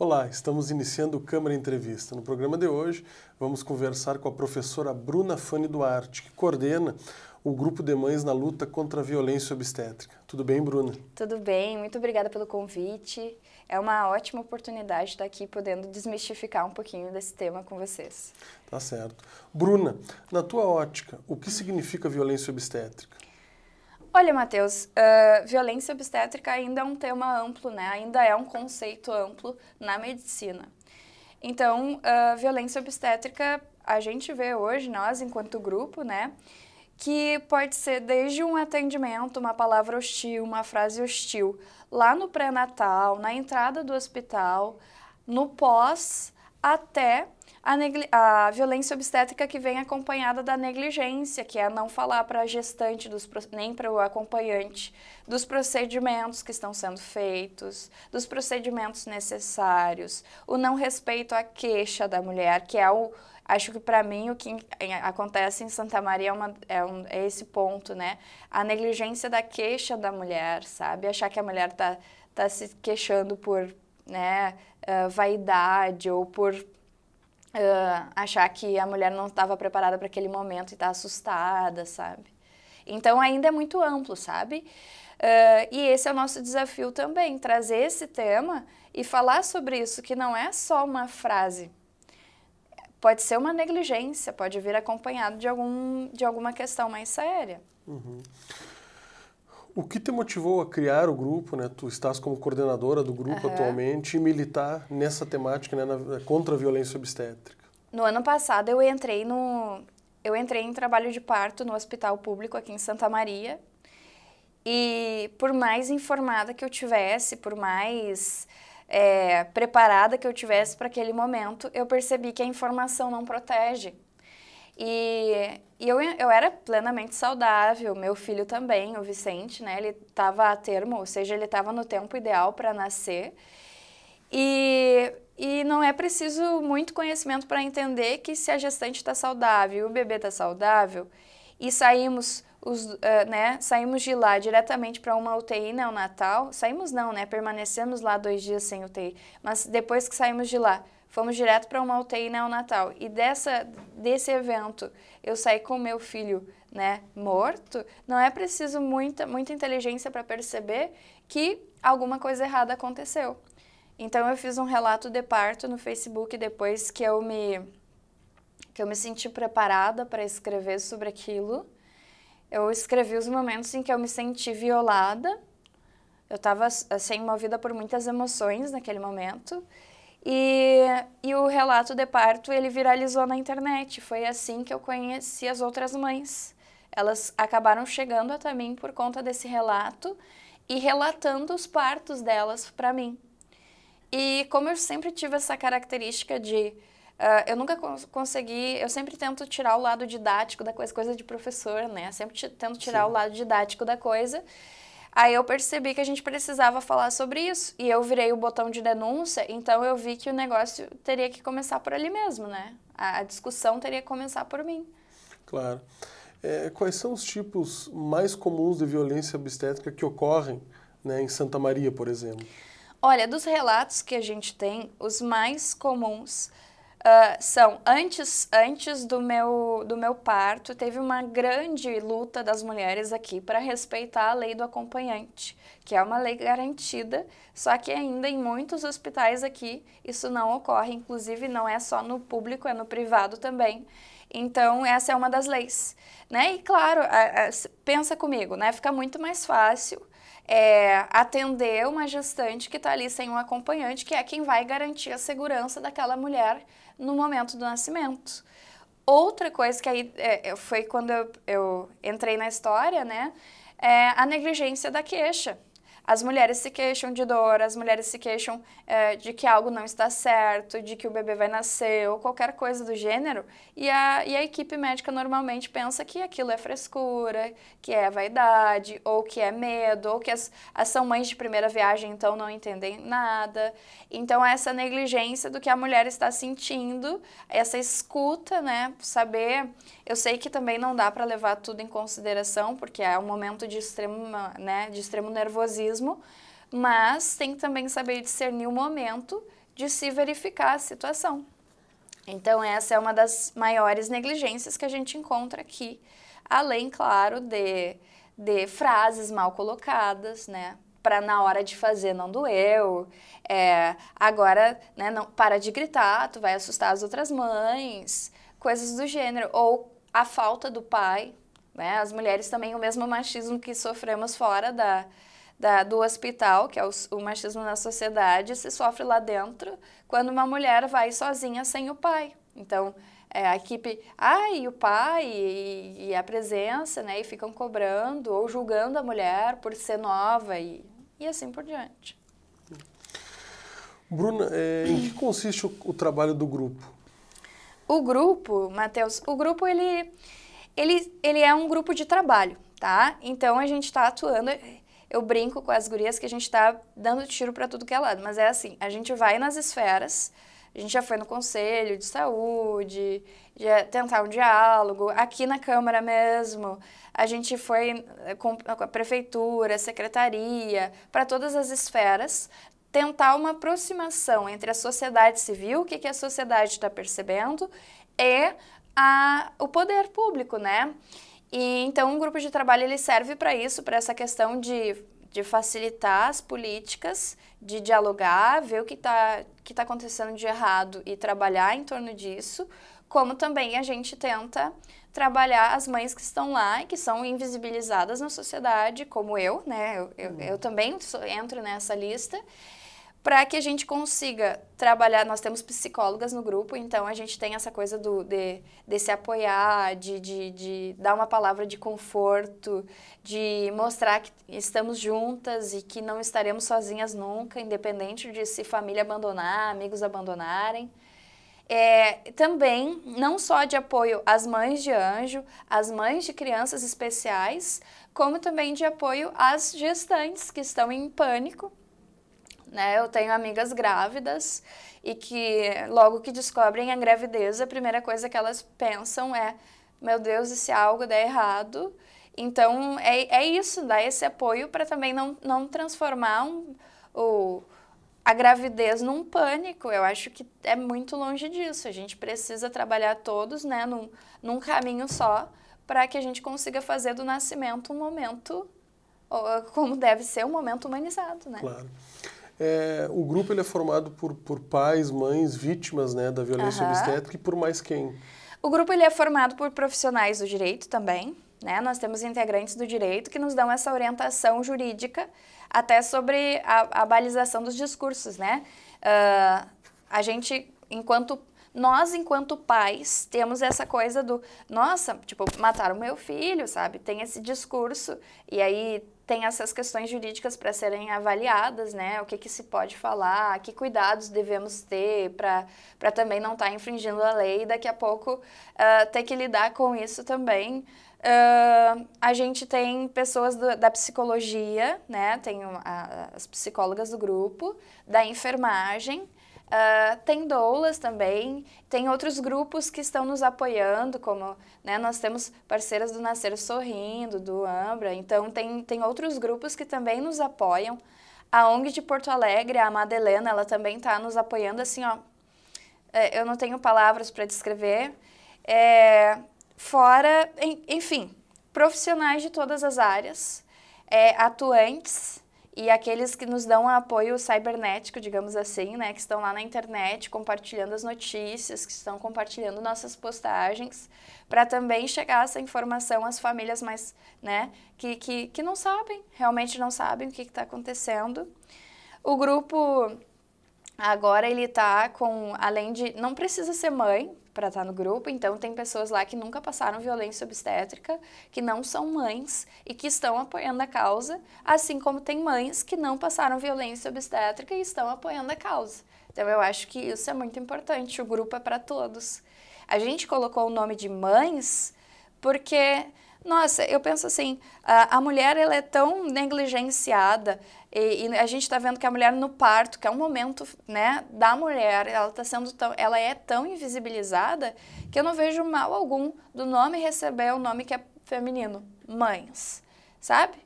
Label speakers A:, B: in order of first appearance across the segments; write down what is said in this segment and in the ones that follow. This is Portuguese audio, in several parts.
A: Olá, estamos iniciando o Câmara Entrevista. No programa de hoje, vamos conversar com a professora Bruna Fani Duarte, que coordena o grupo de mães na luta contra a violência obstétrica. Tudo bem, Bruna?
B: Tudo bem, muito obrigada pelo convite. É uma ótima oportunidade estar aqui podendo desmistificar um pouquinho desse tema com vocês.
A: Tá certo. Bruna, na tua ótica, o que significa violência obstétrica?
B: Olha, Matheus, uh, violência obstétrica ainda é um tema amplo, né? Ainda é um conceito amplo na medicina. Então, uh, violência obstétrica, a gente vê hoje, nós, enquanto grupo, né? que pode ser desde um atendimento, uma palavra hostil, uma frase hostil, lá no pré-natal, na entrada do hospital, no pós, até a, a, violência obstétrica que vem acompanhada da negligência, que é não falar para a gestante dos, nem para o acompanhante dos procedimentos que estão sendo feitos, dos procedimentos necessários, o não respeito à queixa da mulher, que é o acho que para mim o que acontece em Santa Maria é, uma, é, um, é, esse ponto, né? A negligência da queixa da mulher, sabe? Achar que a mulher está tá se queixando por né, uh, vaidade ou por uh, achar que a mulher não estava preparada para aquele momento e está assustada, sabe? Então ainda é muito amplo, sabe? Uh, e esse é o nosso desafio também, trazer esse tema e falar sobre isso, que não é só uma frase. Pode ser uma negligência, pode vir acompanhado de, algum, de alguma questão mais séria.
A: Uhum. O que te motivou a criar o grupo, né? Tu estás como coordenadora do grupo uhum. atualmente e militar nessa temática, né, na, contra a violência obstétrica.
B: No ano passado eu entrei no eu entrei em trabalho de parto no hospital público aqui em Santa Maria. E por mais informada que eu tivesse, por mais é, preparada que eu tivesse para aquele momento, eu percebi que a informação não protege. E, e eu, eu era plenamente saudável, meu filho também, o Vicente, né? Ele estava a termo, ou seja, ele estava no tempo ideal para nascer. E, e não é preciso muito conhecimento para entender que se a gestante está saudável e o bebê está saudável, e saímos os, uh, né, saímos de lá diretamente para uma UTI neonatal, saímos não, né, permanecemos lá dois dias sem UTI, mas depois que saímos de lá, fomos direto para uma UTI neonatal. E dessa, desse evento, eu saí com meu filho né, morto, não é preciso muita, muita inteligência para perceber que alguma coisa errada aconteceu. Então eu fiz um relato de parto no Facebook depois que eu me que eu me senti preparada para escrever sobre aquilo. Eu escrevi os momentos em que eu me senti violada. Eu estava assim movida por muitas emoções naquele momento e, e o relato de parto, ele viralizou na internet. Foi assim que eu conheci as outras mães. Elas acabaram chegando até mim por conta desse relato e relatando os partos delas para mim. E como eu sempre tive essa característica de Uh, eu nunca cons consegui, eu sempre tento tirar o lado didático da coisa, coisa de professor, né? Sempre tento tirar Sim. o lado didático da coisa. Aí eu percebi que a gente precisava falar sobre isso. E eu virei o botão de denúncia, então eu vi que o negócio teria que começar por ali mesmo, né? A, discussão teria que começar por mim.
A: Claro. É, quais são os tipos mais comuns de violência obstétrica que ocorrem né, em Santa Maria, por exemplo?
B: Olha, dos relatos que a gente tem, os mais comuns Uh, são antes antes do meu do meu parto teve uma grande luta das mulheres aqui para respeitar a lei do acompanhante que é uma lei garantida só que ainda em muitos hospitais aqui isso não ocorre inclusive não é só no público é no privado também então essa é uma das leis né e claro a, a, pensa comigo né fica muito mais fácil é, atender uma gestante que está ali sem um acompanhante, que é quem vai garantir a segurança daquela mulher no momento do nascimento. Outra coisa que aí é, é, foi quando eu, eu entrei na história, né? É a negligência da queixa. As mulheres se queixam de dor, as mulheres se queixam é, de que algo não está certo, de que o bebê vai nascer ou qualquer coisa do gênero, e a, e a equipe médica normalmente pensa que aquilo é frescura, que é vaidade, ou que é medo, ou que as, as são mães de primeira viagem então não entendem nada. Então, essa negligência do que a mulher está sentindo, essa escuta, né? Saber eu sei que também não dá para levar tudo em consideração, porque é um momento de extremo, né, de extremo nervosismo, mas tem que também saber discernir o momento de se verificar a situação. Então, essa é uma das maiores negligências que a gente encontra aqui, além, claro, de, de frases mal colocadas, né? Para na hora de fazer não doeu, é, agora né, não, para de gritar, tu vai assustar as outras mães, coisas do gênero. Ou a falta do pai, né? As mulheres também, o mesmo machismo que sofremos fora da, da, do hospital, que é o, o, machismo na sociedade, se sofre lá dentro quando uma mulher vai sozinha sem o pai. Então, é, a equipe, ah, e o pai, e, e, a presença, né? E ficam cobrando ou julgando a mulher por ser nova e, e assim por diante.
A: Bruna, é, em que consiste o, o trabalho do grupo?
B: O grupo, Matheus, o grupo ele, ele, ele é um grupo de trabalho, tá? Então a gente está atuando. Eu brinco com as gurias que a gente está dando tiro para tudo que é lado, mas é assim: a gente vai nas esferas, a gente já foi no conselho de saúde, tentar um diálogo, aqui na Câmara mesmo. A gente foi com a prefeitura, secretaria, para todas as esferas, tentar uma aproximação entre a sociedade civil, o que, que a sociedade está percebendo, e a, o poder público, né? E então um grupo de trabalho ele serve para isso, para essa questão de, de facilitar as políticas, de dialogar, ver o que está que tá acontecendo de errado e trabalhar em torno disso, como também a gente tenta trabalhar as mães que estão lá e que são invisibilizadas na sociedade, como eu, né? Eu, eu, hum. eu também sou, entro nessa lista, para que a gente consiga trabalhar. Nós temos psicólogas no grupo, então a gente tem essa coisa do, de, de se apoiar, de, de, de dar uma palavra de conforto, de mostrar que estamos juntas e que não estaremos sozinhas nunca, independente de se família abandonar, amigos abandonarem. É, também, não só de apoio às mães de anjo, às mães de crianças especiais, como também de apoio às gestantes que estão em pânico. Né? Eu tenho amigas grávidas e que, logo que descobrem a gravidez, a primeira coisa que elas pensam é: meu Deus, e se algo der errado? Então, é, é isso, dar esse apoio para também não, não transformar um, o a gravidez num pânico. Eu acho que é muito longe disso. A gente precisa trabalhar todos né, num, num caminho só para que a gente consiga fazer do nascimento um momento ah, como deve ser um momento humanizado, né? Claro.
A: É, o grupo ele é formado por, por pais, mães, vítimas né, da violência uhum. obstétrica e por mais quem?
B: O grupo ele é formado por profissionais do direito também, né? Nós temos integrantes do direito que nos dão essa orientação jurídica até sobre a, a balização dos discursos, né? Uh, a gente, enquanto nós, enquanto pais, temos essa coisa do, nossa, tipo, mataram meu filho, sabe? Tem esse discurso, e aí tem essas questões jurídicas para serem avaliadas, né? O que, que se pode falar, que cuidados devemos ter para também não estar tá infringindo a lei e daqui a pouco uh, ter que lidar com isso também. Uh, a gente tem pessoas do, da psicologia, né? Tem a, as psicólogas do grupo, da enfermagem, uh, tem doulas também, tem outros grupos que estão nos apoiando, como né, nós temos parceiras do Nascer Sorrindo, do Ambra, então tem, tem outros grupos que também nos apoiam. A ONG de Porto Alegre, a Madelena, ela também está nos apoiando assim, ó. É, eu não tenho palavras para descrever. É, fora, enfim, profissionais de todas as áreas, é, atuantes e aqueles que nos dão apoio cibernético, digamos assim, né, que estão lá na internet compartilhando as notícias, que estão compartilhando nossas postagens, para também chegar essa informação às famílias mais, né, que, que, que não sabem, realmente não sabem o que está acontecendo. O grupo agora ele está com, além de, não precisa ser mãe, para estar tá no grupo, então tem pessoas lá que nunca passaram violência obstétrica, que não são mães e que estão apoiando a causa, assim como tem mães que não passaram violência obstétrica e estão apoiando a causa. Então eu acho que isso é muito importante, o grupo é para todos. A gente colocou o nome de mães porque nossa, eu penso assim, a, a mulher ela é tão negligenciada e, e a gente está vendo que a mulher no parto, que é um momento né, da mulher, ela tá sendo tão, ela é tão invisibilizada que eu não vejo mal algum do nome receber o um nome que é feminino, mães, sabe?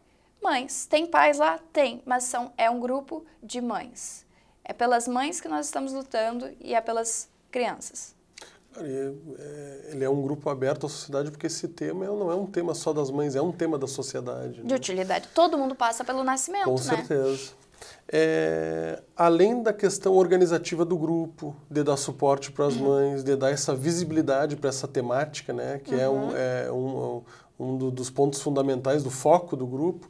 B: Mães, tem pais lá? Tem, mas são, é um grupo de mães. É pelas mães que nós estamos lutando e é pelas crianças.
A: É, ele é um grupo aberto à sociedade porque esse tema é, não é um tema só das mães, é um tema da sociedade. Né? De
B: utilidade. Todo mundo passa pelo nascimento, Com né?
A: certeza. É, além da questão organizativa do grupo, de dar suporte para as uhum. mães, de dar essa visibilidade para essa temática, né? Que é uhum. é um, é um, um dos pontos fundamentais do foco do grupo.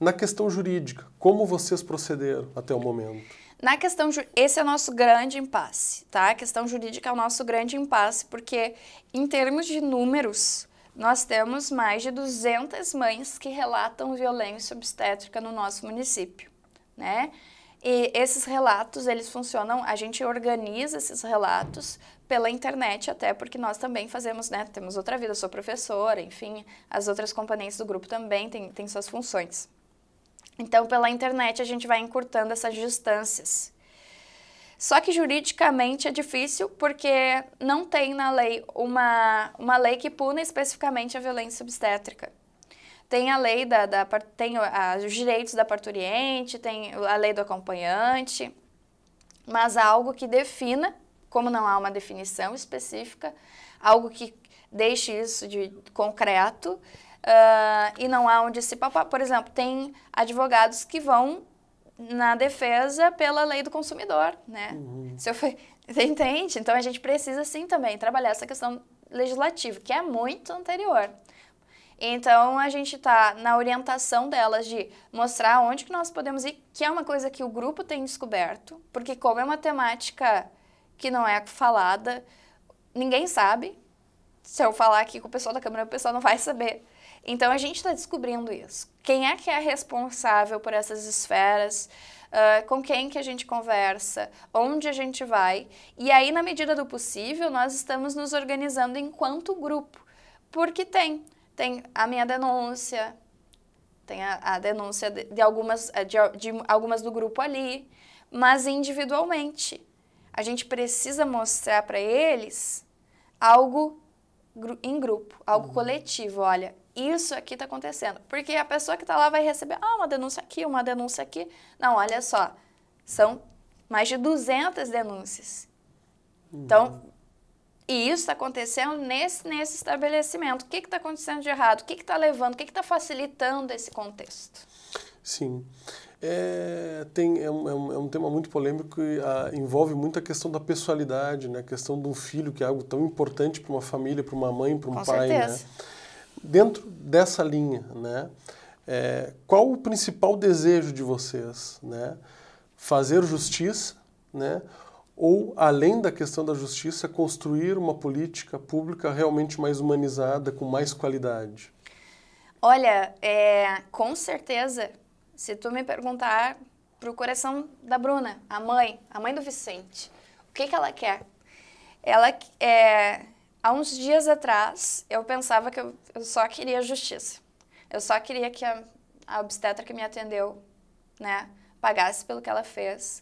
A: Na questão jurídica, como vocês procederam até o momento?
B: Na questão, esse é o nosso grande impasse, tá? A questão jurídica é o nosso grande impasse, porque em termos de números, nós temos mais de 200 mães que relatam violência obstétrica no nosso município, né? E esses relatos, eles funcionam, a gente organiza esses relatos pela internet até, porque nós também fazemos, né, temos outra vida, eu sou professora, enfim, as outras componentes do grupo também têm, têm suas funções. Então, pela internet, a gente vai encurtando essas distâncias. Só que juridicamente é difícil porque não tem na lei uma, uma lei que puna especificamente a violência obstétrica. Tem a lei da, da tem a, os direitos da parturiente, tem a lei do acompanhante, mas algo que defina, como não há uma definição específica, algo que deixe isso de concreto, uh, e não há onde se papar. Por exemplo, tem advogados que vão na defesa pela lei do consumidor, né? Uhum. Se eu for, entende? Então a gente precisa sim também trabalhar essa questão legislativa, que é muito anterior. Então a gente está na orientação delas de mostrar onde que nós podemos ir, que é uma coisa que o grupo tem descoberto, porque como é uma temática que não é falada, ninguém sabe. Se eu falar aqui com o pessoal da Câmara, o pessoal não vai saber então a gente está descobrindo isso. Quem é que é responsável por essas esferas? Uh, com quem que a gente conversa, onde a gente vai. E aí, na medida do possível, nós estamos nos organizando enquanto grupo. Porque tem. Tem a minha denúncia, tem a, a denúncia de, de algumas, eh, de, de algumas do grupo ali, mas individualmente. A gente precisa mostrar para eles algo em grupo, algo uhum. coletivo. Olha, isso aqui está acontecendo. Porque a pessoa que está lá vai receber ah, uma denúncia aqui, uma denúncia aqui. Não, olha só, são mais de 200 denúncias. Então, uhum. Então, e isso está acontecendo nesse, nesse estabelecimento. O que está acontecendo de errado? O que está levando? O que está facilitando esse contexto?
A: Sim é, tem, é, um, é, um, é um tema muito polêmico e a, ah, envolve muito a questão da pessoalidade, né? a questão de um filho, que é algo tão importante para uma família, para uma mãe, para um Com pai. Né? Dentro dessa linha, né? É, qual o principal desejo de vocês? Né? Fazer justiça né? ou, além da questão da justiça, construir uma política pública realmente mais humanizada, com mais qualidade?
B: Olha, é, com certeza se tu me perguntar pro coração da Bruna, a mãe, a mãe do Vicente, o que que ela quer? Ela é, há uns dias atrás eu pensava que eu, eu só queria justiça. Eu só queria que a, a obstetra que me atendeu, né, pagasse pelo que ela fez,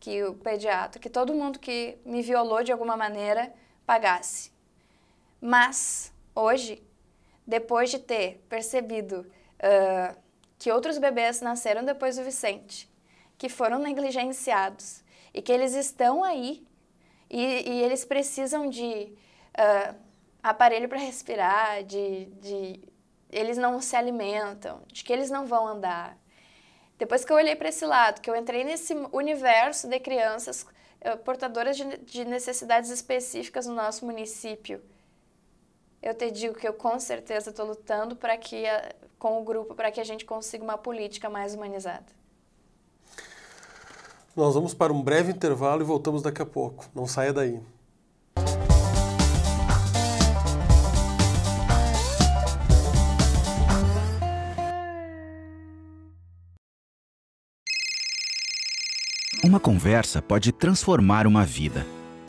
B: que o pediatra, que todo mundo que me violou de alguma maneira pagasse. Mas hoje, depois de ter percebido uh, que outros bebês nasceram depois do Vicente, que foram negligenciados e que eles estão aí e, e eles precisam de uh, aparelho para respirar, de, de eles não se alimentam, de que eles não vão andar. Depois que eu olhei para esse lado, que eu entrei nesse universo de crianças eh, portadoras de, de necessidades específicas no nosso município, eu te digo que eu com certeza estou lutando para que a, com o grupo para que a gente consiga uma política mais humanizada.
A: Nós vamos para um breve intervalo e voltamos daqui a pouco. Não saia daí.
B: Uma conversa pode transformar uma vida.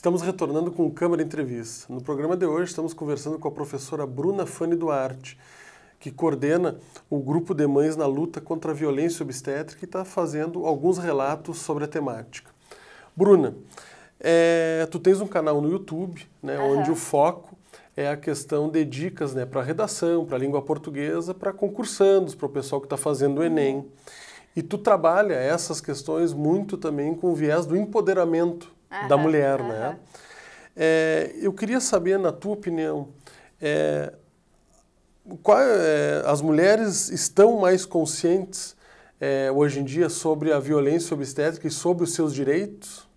A: Estamos retornando com o Câmara Entrevista. No programa de hoje, estamos conversando com a professora Bruna Fani Duarte, que coordena o grupo de mães na luta contra a violência obstétrica e está fazendo alguns relatos sobre a temática. Bruna, é, tu tens um canal no YouTube, né, uhum. onde o foco é a questão de dicas né, para redação, para língua portuguesa, para concursandos, para o pessoal que está fazendo o Enem. Uhum. E tu trabalha essas questões muito também com o viés do empoderamento da mulher, né? É, eu queria saber, na tua opinião, é, qual, é, as mulheres estão mais conscientes é, hoje em dia sobre a violência obstétrica e sobre os seus direitos?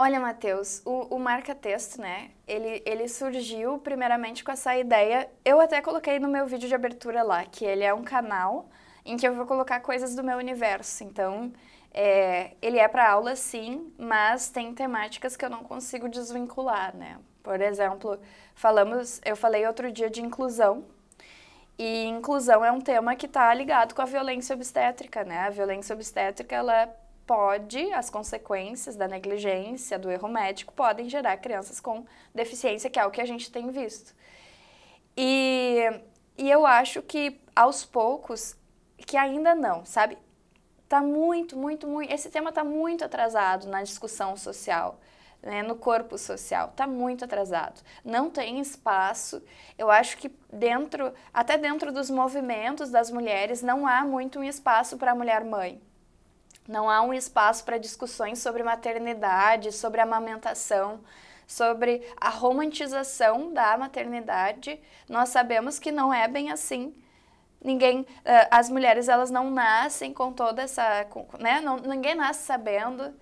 B: Olha, Matheus, o, o marca-texto, né, ele, ele surgiu primeiramente com essa ideia, eu até coloquei no meu vídeo de abertura lá, que ele é um canal em que eu vou colocar coisas do meu universo, então é, ele é para aula, sim, mas tem temáticas que eu não consigo desvincular, né? Por exemplo, falamos, eu falei outro dia de inclusão, e inclusão é um tema que está ligado com a violência obstétrica, né? A violência obstétrica, ela pode, as consequências da negligência, do erro médico, podem gerar crianças com deficiência, que é o que a gente tem visto. E, e eu acho que, aos poucos, que ainda não, sabe? Tá muito, muito, muito. Esse tema está muito atrasado na discussão social. Né, no corpo social. Está muito atrasado. Não tem espaço. Eu acho que dentro, até dentro dos movimentos das mulheres, não há muito um espaço para a mulher mãe. Não há um espaço para discussões sobre maternidade, sobre amamentação, sobre a romantização da maternidade. Nós sabemos que não é bem assim ninguém eh, as mulheres elas não nascem com toda essa né não, ninguém nasce sabendo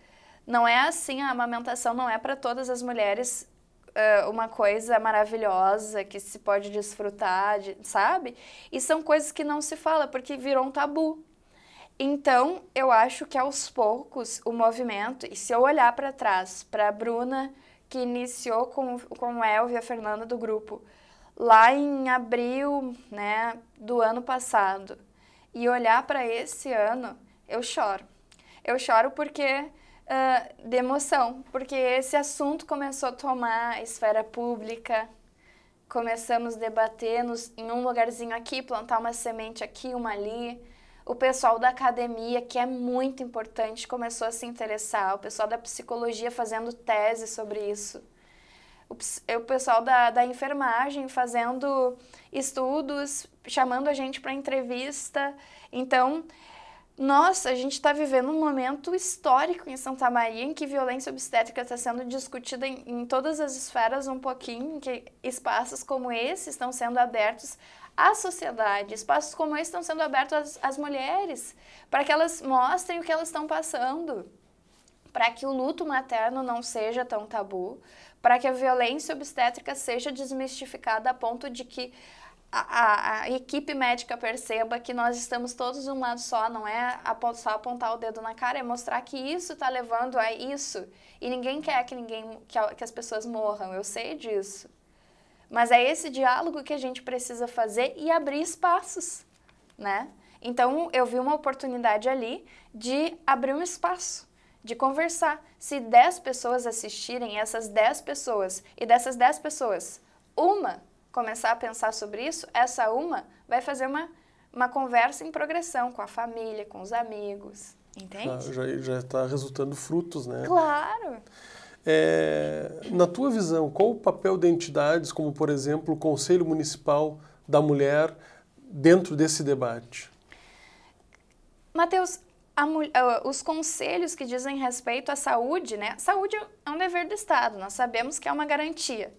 B: não é assim a amamentação não é para todas as mulheres eh, uma coisa maravilhosa que se pode desfrutar de, sabe e são coisas que não se fala porque virou um tabu então eu acho que aos poucos o movimento e se eu olhar para trás para a Bruna que iniciou com, com Elvia Fernanda do grupo lá em abril, né, do ano passado e olhar para esse ano, eu choro. Eu choro porque uh, de emoção, porque esse assunto começou a tomar a esfera pública. Começamos a debater nos, em um lugarzinho aqui, plantar uma semente aqui, uma ali. O pessoal da academia, que é muito importante, começou a se interessar. O pessoal da psicologia fazendo tese sobre isso. É o, pessoal da, da enfermagem fazendo estudos, chamando a gente para entrevista. Então, nossa, a gente está vivendo um momento histórico em Santa Maria em que violência obstétrica está sendo discutida em, em, todas as esferas um pouquinho, em que espaços como esse estão sendo abertos à sociedade, espaços como esse estão sendo abertos às, às mulheres, para que elas mostrem o que elas estão passando, para que o luto materno não seja tão tabu, para que a violência obstétrica seja desmistificada a ponto de que a, a, a, equipe médica perceba que nós estamos todos de um lado só, não é só apontar o dedo na cara, é mostrar que isso está levando a isso. E ninguém quer que, ninguém, que, que as pessoas morram, eu sei disso. Mas é esse diálogo que a gente precisa fazer e abrir espaços, né? Então, eu vi uma oportunidade ali de abrir um espaço de conversar. Se 10 pessoas assistirem, essas 10 pessoas, e dessas 10 pessoas, uma começar a pensar sobre isso, essa uma vai fazer uma, uma conversa em progressão com a família, com os amigos. Entende?
A: Já está resultando frutos, né?
B: Claro!
A: É, na tua visão, qual o papel de entidades como, por exemplo, o Conselho Municipal da Mulher dentro desse debate?
B: Mateus, a, os conselhos que dizem respeito à saúde, né? Saúde é um dever do Estado, nós sabemos que é uma garantia.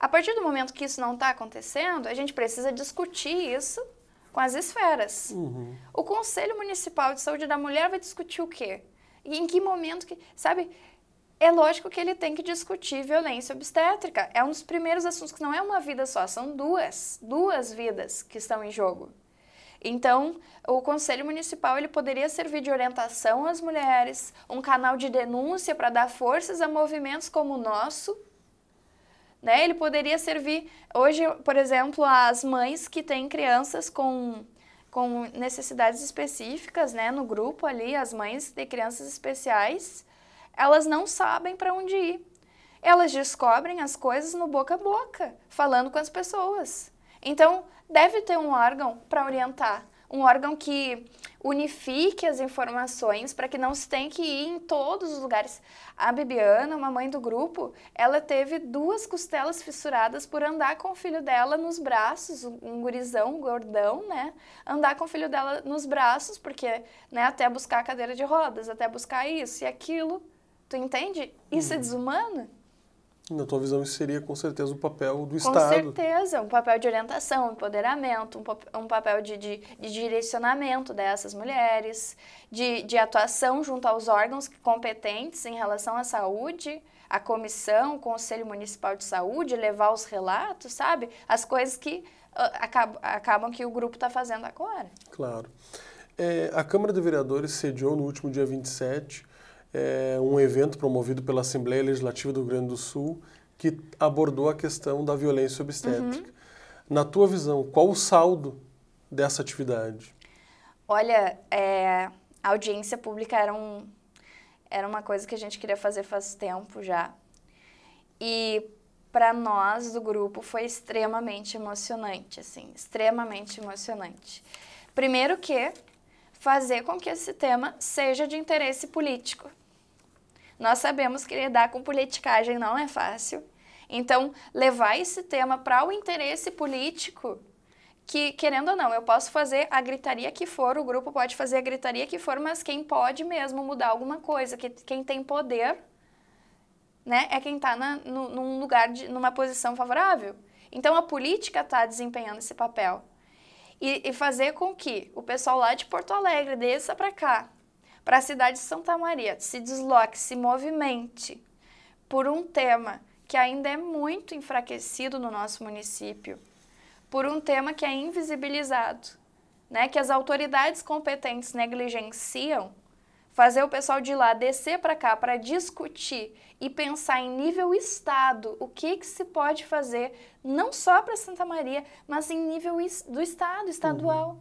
B: A partir do momento que isso não está acontecendo, a gente precisa discutir isso com as esferas. Uhum. O Conselho Municipal de Saúde da Mulher vai discutir o quê? E em que momento que. Sabe? É lógico que ele tem que discutir violência obstétrica. É um dos primeiros assuntos que não é uma vida só, são duas. Duas vidas que estão em jogo. Então, o Conselho Municipal ele poderia servir de orientação às mulheres, um canal de denúncia para dar forças a movimentos como o nosso. Né? Ele poderia servir, hoje, por exemplo, às mães que têm crianças com, com necessidades específicas né? no grupo ali, as mães de crianças especiais, elas não sabem para onde ir. Elas descobrem as coisas no boca a boca, falando com as pessoas. Então, deve ter um órgão para orientar, um órgão que unifique as informações para que não se tenha que ir em todos os lugares. A Bibiana, uma mãe do grupo, ela teve duas costelas fissuradas por andar com o filho dela nos braços, um gurizão, um gordão, né? Andar com o filho dela nos braços, porque, né, até buscar a cadeira de rodas, até buscar isso e aquilo. Tu entende? Isso é uhum. desumano?
A: Na tua visão, isso seria com certeza o papel do com Estado. Com
B: certeza, um papel de orientação, empoderamento, um, um papel de, de, de, direcionamento dessas mulheres, de, de atuação junto aos órgãos competentes em relação à saúde, a comissão, o Conselho Municipal de Saúde, levar os relatos, sabe? As coisas que uh, ah, acabam, acabam que o grupo está fazendo agora.
A: Claro. É, a Câmara de Vereadores sediou no último dia 27 é, um evento promovido pela Assembleia Legislativa do Rio Grande do Sul que abordou a questão da violência obstétrica. Uhum. Na tua visão, qual o saldo dessa atividade?
B: Olha, é, a audiência pública era, um, era uma coisa que a gente queria fazer faz tempo já. E para nós do grupo foi extremamente emocionante, assim, extremamente emocionante. Primeiro que fazer com que esse tema seja de interesse político. Nós sabemos que lidar com politicagem não é fácil, então levar esse tema para o interesse político, que querendo ou não, eu posso fazer a gritaria que for, o grupo pode fazer a gritaria que for, mas quem pode mesmo mudar alguma coisa, que, quem tem poder, né, é quem está num lugar, de, numa posição favorável. Então a política está desempenhando esse papel e, e fazer com que o pessoal lá de Porto Alegre desça para cá, para a cidade de Santa Maria, se desloque, se movimente por um tema que ainda é muito enfraquecido no nosso município, por um tema que é invisibilizado, né, que as autoridades competentes negligenciam fazer o pessoal de lá descer para cá para discutir e pensar em nível estado o que, que se pode fazer não só para Santa Maria, mas em nível do estado estadual. Uhum.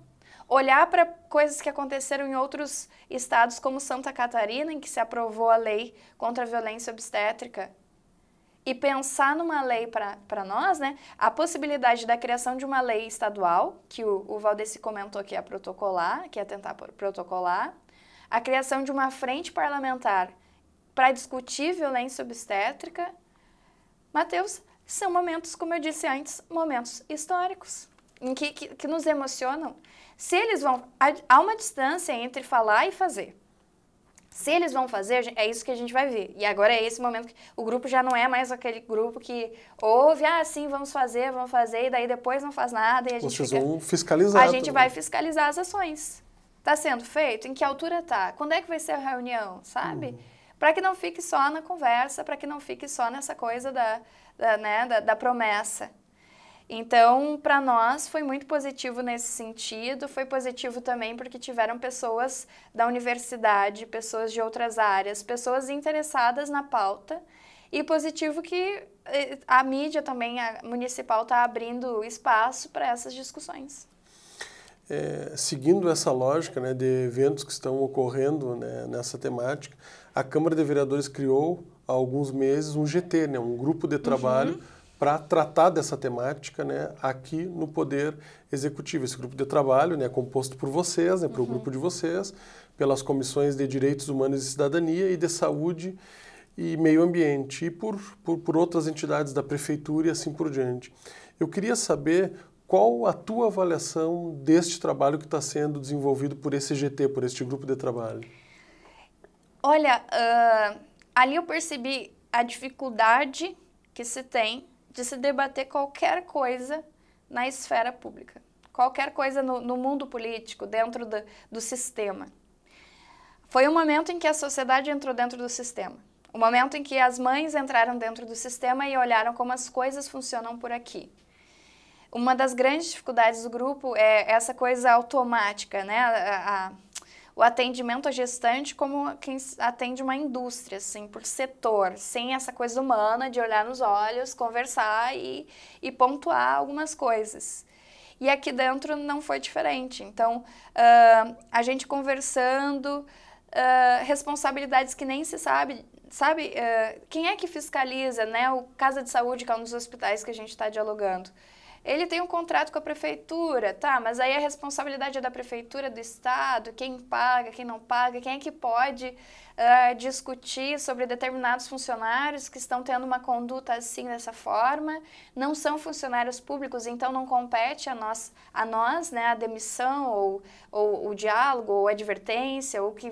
B: Olhar para coisas que aconteceram em outros estados, como Santa Catarina, em que se aprovou a lei contra a violência obstétrica, e pensar numa lei para nós, né? A possibilidade da criação de uma lei estadual, que o, o Valdeci comentou que ia protocolar, que ia tentar protocolar, a criação de uma frente parlamentar para discutir violência né, obstétrica. Mateus, são momentos, como eu disse antes, momentos históricos, em que, que, que nos emocionam. Se eles vão. Há uma distância entre falar e fazer. Se eles vão fazer, é isso que a gente vai ver. E agora é esse momento que o grupo já não é mais aquele grupo que ouve, ah, sim, vamos fazer, vamos fazer, e daí depois não faz nada. E a gente Vocês vão fiscalizar. A gente vai fiscalizar as ações está sendo feito? Em que altura está? Quando é que vai ser a reunião? Sabe? Uhum. Para que não fique só na conversa, para que não fique só nessa coisa da, da, né, da, da promessa. Então, para nós foi muito positivo nesse sentido, foi positivo também porque tiveram pessoas da universidade, pessoas de outras áreas, pessoas interessadas na pauta. E positivo que eh, a mídia também, a municipal, está abrindo espaço para essas discussões
A: é, seguindo essa lógica né, de eventos que estão ocorrendo né, nessa temática, a Câmara de Vereadores criou há alguns meses um GT, né, um grupo de trabalho uhum. para tratar dessa temática né, aqui no Poder Executivo. Esse grupo de trabalho né, é composto por vocês, né, pelo uhum. grupo de vocês, pelas comissões de Direitos Humanos e Cidadania e de Saúde e Meio Ambiente, e por, por, por outras entidades da Prefeitura e assim por diante. Eu queria saber qual a tua avaliação deste trabalho que está sendo desenvolvido por esse GT, por este grupo de trabalho?
B: Olha, uh, ali eu percebi a dificuldade que se tem de se debater qualquer coisa na esfera pública, qualquer coisa no, no mundo político, dentro do, do sistema. Foi o um momento em que a sociedade entrou dentro do sistema, o um momento em que as mães entraram dentro do sistema e olharam como as coisas funcionam por aqui. Uma das grandes dificuldades do grupo é essa coisa automática, né? A, a, o atendimento à gestante como quem atende uma indústria, assim, por setor, sem essa coisa humana de olhar nos olhos, conversar e, e pontuar algumas coisas. E aqui dentro não foi diferente. Então, uh, a gente conversando, uh, responsabilidades que nem se sabe, sabe? Uh, quem é que fiscaliza, né? O Casa de Saúde, que é um dos hospitais que a gente está dialogando ele tem um contrato com a prefeitura, tá? Mas aí a responsabilidade é da prefeitura, do Estado, quem paga, quem não paga, quem é que pode uh, discutir sobre determinados funcionários que estão tendo uma conduta assim, dessa forma. Não são funcionários públicos, então não compete a nós, a, nós, né, a demissão ou, ou o diálogo ou a advertência ou o que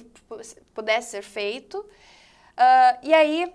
B: pudesse ser feito. Uh, e aí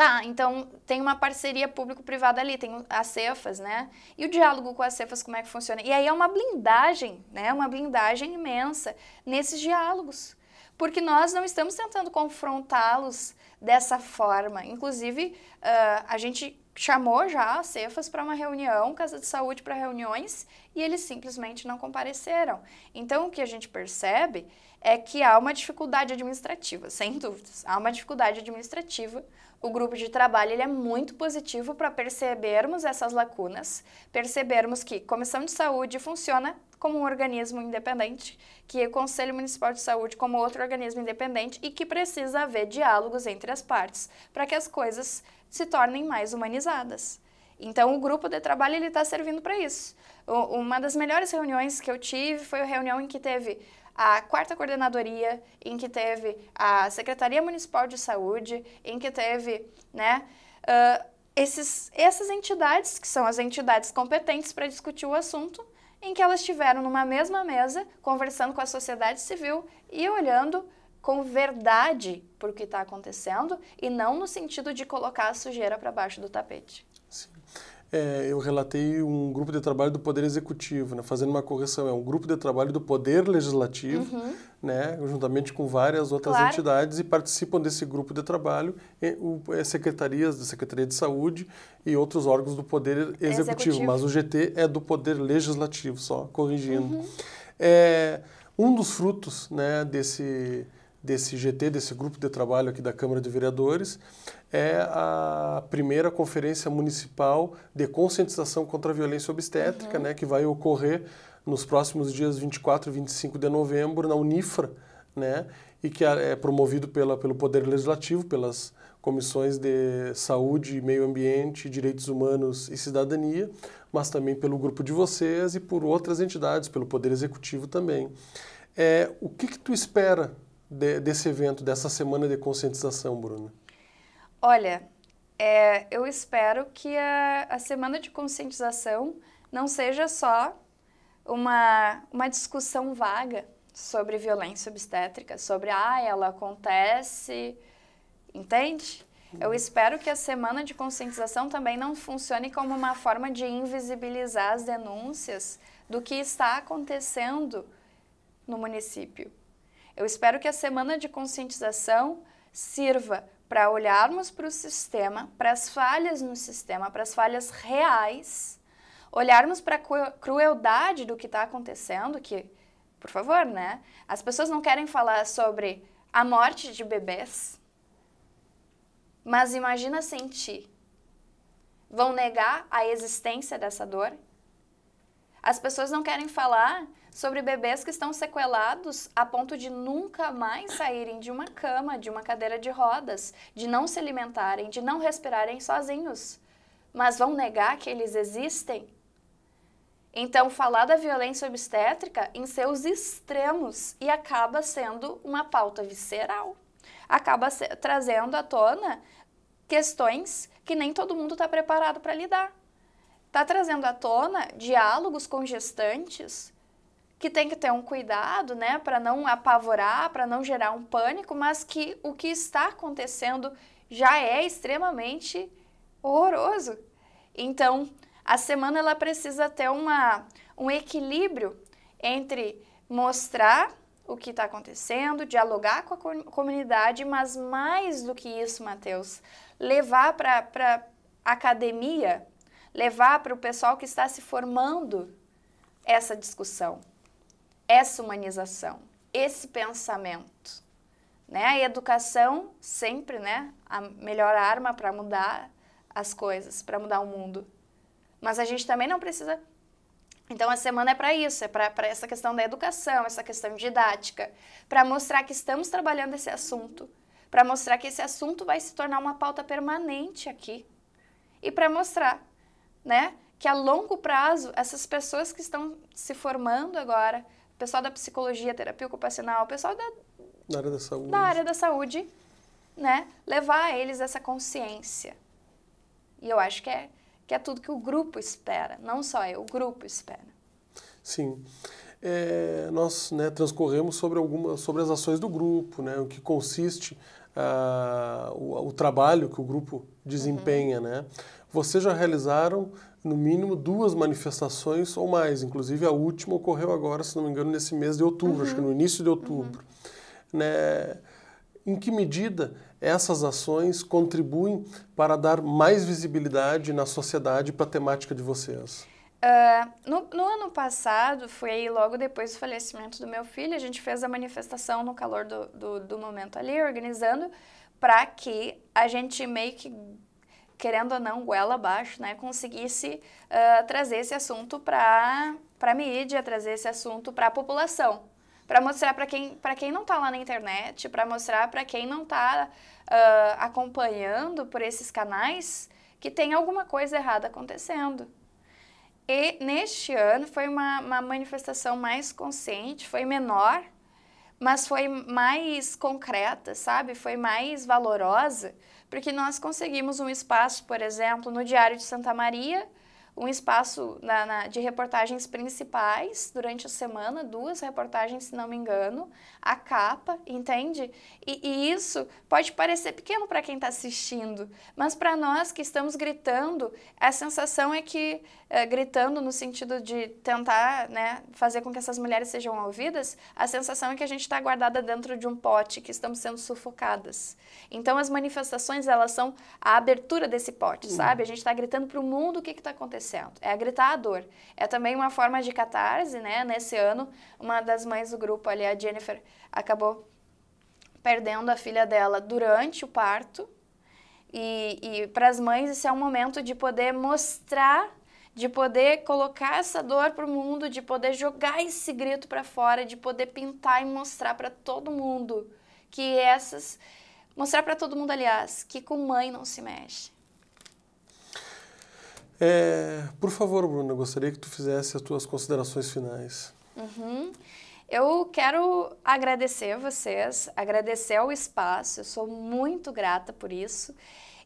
B: Tá, então tem uma parceria público-privada ali, tem as Cefas, né? E o diálogo com as Cefas, como é que funciona? E aí é uma blindagem, né? Uma blindagem imensa nesses diálogos. Porque nós não estamos tentando confrontá-los dessa forma. Inclusive, uh, a gente chamou já a Cefas para uma reunião, Casa de Saúde para reuniões, e eles simplesmente não compareceram. Então, o que a gente percebe é que há uma dificuldade administrativa, sem dúvidas. Há uma dificuldade administrativa. O grupo de trabalho ele é muito positivo para percebermos essas lacunas, percebermos que Comissão de Saúde funciona como um organismo independente, que é o Conselho Municipal de Saúde como outro organismo independente e que precisa haver diálogos entre as partes para que as coisas se tornem mais humanizadas. Então, o grupo de trabalho ele está servindo para isso. O, uma das melhores reuniões que eu tive foi a reunião em que teve a quarta coordenadoria, em que teve a secretaria municipal de saúde, em que teve, né, uh, esses, essas entidades que são as entidades competentes para discutir o assunto, em que elas estiveram numa mesma mesa conversando com a sociedade civil e olhando com verdade por que está acontecendo e não no sentido de colocar a sujeira para baixo do
A: tapete. Sim. É, eu relatei um grupo de trabalho do Poder Executivo, né, fazendo uma correção, é um grupo de trabalho do Poder Legislativo, uhum. né, juntamente com várias outras claro. entidades, e participam desse grupo de trabalho e, o, é, secretarias da Secretaria de Saúde e outros órgãos do Poder Executivo, Executivo. mas o GT é do Poder Legislativo, só corrigindo. Uhum. É, um dos frutos né, desse desse GT, desse grupo de trabalho aqui da Câmara de Vereadores, é a primeira conferência municipal de conscientização contra a violência obstétrica, uhum. né, que vai ocorrer nos próximos dias 24 e 25 de novembro na Unifra, né, e que é, é promovido pela, pelo Poder Legislativo, pelas comissões de Saúde, Meio Ambiente, Direitos Humanos e Cidadania, mas também pelo grupo de vocês e por outras entidades, pelo Poder Executivo também. É, o que, que tu espera de, desse evento, dessa semana de conscientização, Bruna?
B: Olha, é, eu espero que a, a semana de conscientização não seja só uma, uma discussão vaga sobre violência obstétrica, sobre, ah, ela acontece, entende? Uhum. Eu espero que a semana de conscientização também não funcione como uma forma de invisibilizar as denúncias do que está acontecendo no município. Eu espero que a semana de conscientização sirva para olharmos para o sistema, para as falhas no sistema, para as falhas reais, olharmos para a crueldade do que está acontecendo, que, por favor, né? As pessoas não querem falar sobre a morte de bebês, mas imagina sentir. Vão negar a existência dessa dor? As pessoas não querem falar sobre bebês que estão sequelados a ponto de nunca mais saírem de uma cama, de uma cadeira de rodas, de não se alimentarem, de não respirarem sozinhos. Mas vão negar que eles existem? Então, falar da violência obstétrica em seus extremos e acaba sendo uma pauta visceral. Acaba trazendo à tona questões que nem todo mundo está preparado para lidar. Está trazendo à tona diálogos com gestantes que tem que ter um cuidado, né, para não apavorar, para não gerar um pânico, mas que o que está acontecendo já é extremamente horroroso. Então, a semana ela precisa ter uma, um equilíbrio entre mostrar o que está acontecendo, dialogar com a comunidade, mas mais do que isso, Matheus, levar para a academia, levar para o pessoal que está se formando essa discussão essa humanização, esse pensamento. Né? A educação sempre, né, a melhor arma para mudar as coisas, para mudar o mundo. Mas a gente também não precisa. Então a semana é para isso, é para essa questão da educação, essa questão didática, para mostrar que estamos trabalhando esse assunto, para mostrar que esse assunto vai se tornar uma pauta permanente aqui. E para mostrar, né, que a longo prazo essas pessoas que estão se formando agora, pessoal da psicologia, terapia ocupacional, pessoal da,
A: da área da saúde, da área
B: da saúde né, levar a eles essa consciência. E eu acho que é, que é tudo que o grupo espera, não só eu, o grupo espera.
A: Sim. É, nós né, transcorremos sobre, algumas sobre as ações do grupo, né, o que consiste uh, o, o, trabalho que o grupo desempenha. Uhum. Né? Vocês já realizaram no mínimo duas manifestações ou mais. Inclusive, a última ocorreu agora, se não me engano, nesse mês de outubro, uhum. acho que no uhum. início de outubro. Uhum. Né? Em que medida essas ações contribuem para dar mais visibilidade na sociedade para a temática de vocês?
B: Uh, no, no, ano passado, foi logo depois do falecimento do meu filho, a gente fez a manifestação no calor do, do, do momento ali, organizando para que a gente meio que querendo ou não, goela abaixo, né, conseguisse uh, trazer esse assunto para a mídia, trazer esse assunto para a população, para mostrar para quem, quem não está lá na internet, para mostrar para quem não está uh, acompanhando por esses canais que tem alguma coisa errada acontecendo. E neste ano foi uma, uma manifestação mais consciente, foi menor, mas foi mais concreta, sabe? Foi mais valorosa porque nós conseguimos um espaço, por exemplo, no Diário de Santa Maria, um espaço na, na, de reportagens principais durante a semana, duas reportagens, se não me engano, a capa, entende? E, e isso pode parecer pequeno para quem está assistindo, mas para nós que estamos gritando, a sensação é que, é, gritando no sentido de tentar né, fazer com que essas mulheres sejam ouvidas, a sensação é que a gente está guardada dentro de um pote, que estamos sendo sufocadas. Então, as manifestações, elas são a abertura desse pote, hum. sabe? A gente está gritando para o mundo o que está acontecendo 100%. É gritar a dor. É também uma forma de catarse, né? Nesse ano, uma das mães do grupo ali, a Jennifer, acabou perdendo a filha dela durante o parto. E, e para as mães, esse é um momento de poder mostrar, de poder colocar essa dor para o mundo, de poder jogar esse grito para fora, de poder pintar e mostrar para todo mundo que essas. Mostrar para todo mundo, aliás, que com mãe não se mexe.
A: É, por favor, Bruna, gostaria que tu fizesse as tuas considerações finais.
B: Uhum. Eu quero agradecer a vocês, agradecer ao espaço, eu sou muito grata por isso.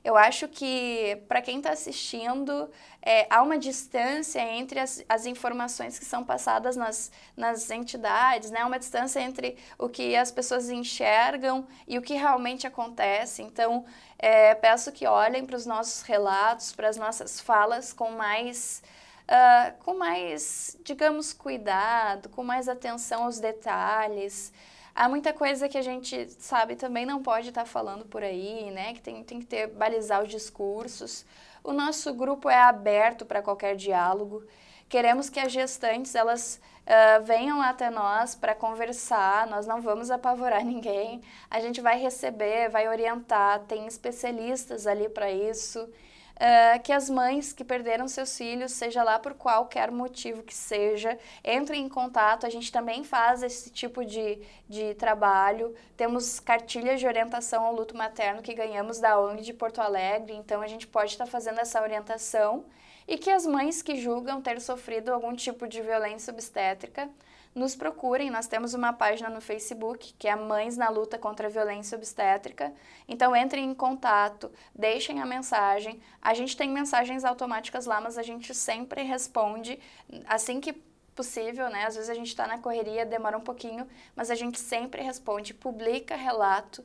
B: Eu acho que, para quem está assistindo, é, há uma distância entre as, as informações que são passadas nas, nas entidades, né? uma distância entre o que as pessoas enxergam e o que realmente acontece. Então, é, peço que olhem para os nossos relatos, para as nossas falas com mais. Uh, com mais, digamos, cuidado, com mais atenção aos detalhes, Há muita coisa que a gente sabe também não pode estar tá falando por aí, né? Que tem, tem que ter, balizar os discursos. O nosso grupo é aberto para qualquer diálogo. Queremos que as gestantes, elas uh, venham até nós para conversar, nós não vamos apavorar ninguém. A gente vai receber, vai orientar, tem especialistas ali para isso uh, que as mães que perderam seus filhos, seja lá por qualquer motivo que seja, entrem em contato. A gente também faz esse tipo de, de trabalho. Temos cartilhas de orientação ao luto materno que ganhamos da ONG de Porto Alegre, então a gente pode estar tá fazendo essa orientação. E que as mães que julgam ter sofrido algum tipo de violência obstétrica nos procurem. Nós temos uma página no Facebook que é Mães na Luta contra a Violência Obstétrica. Então entrem em contato, deixem a mensagem. A gente tem mensagens automáticas lá, mas a gente sempre responde assim que possível, né? Às vezes a gente está na correria, demora um pouquinho, mas a gente sempre responde, publica relato.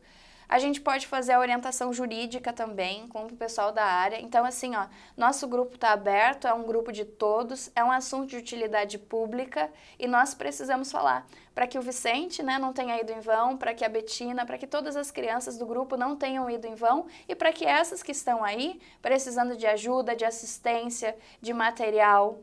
B: A gente pode fazer a orientação jurídica também com o pessoal da área. Então, assim, ó, nosso grupo está aberto, é um grupo de todos, é um assunto de utilidade pública e nós precisamos falar para que o Vicente né, não tenha ido em vão, para que a Betina, para que todas as crianças do grupo não tenham ido em vão e para que essas que estão aí precisando de ajuda, de assistência, de material,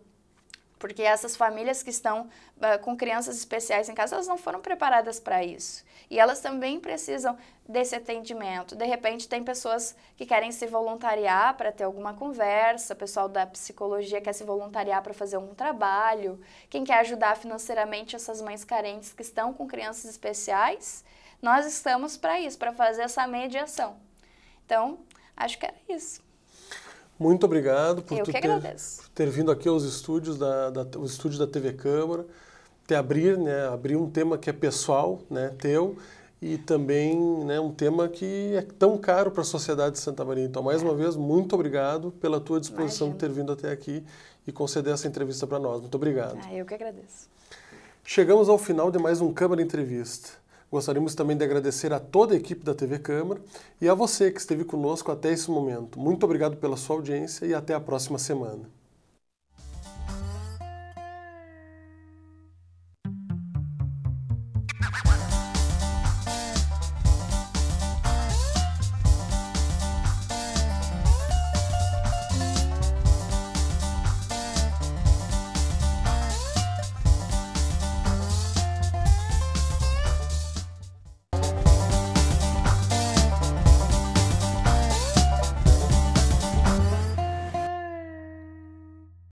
B: porque essas famílias que estão uh, com crianças especiais em casa, elas não foram preparadas para isso. E elas também precisam desse atendimento. De repente, tem pessoas que querem se voluntariar para ter alguma conversa, o pessoal da psicologia quer se voluntariar para fazer um trabalho, quem quer ajudar financeiramente essas mães carentes que estão com crianças especiais. Nós estamos para isso, para fazer essa mediação. Então, acho que era isso.
A: Muito obrigado por, ter, por ter, vindo aqui aos estúdios da, da, estúdio da TV Câmara te abrir, né? Abrir um tema que é pessoal, né? Teu e também né, um tema que é tão caro para a sociedade de Santa Maria. Então, mais uma é. vez, muito obrigado pela tua disposição Imagina. de ter vindo até aqui e conceder essa entrevista para nós. Muito obrigado.
B: Ah, eu que agradeço.
A: Chegamos ao final de mais um Câmara Entrevista. Gostaríamos também de agradecer a toda a equipe da TV Câmara e a você que esteve conosco até esse momento. Muito obrigado pela sua audiência e até a próxima semana.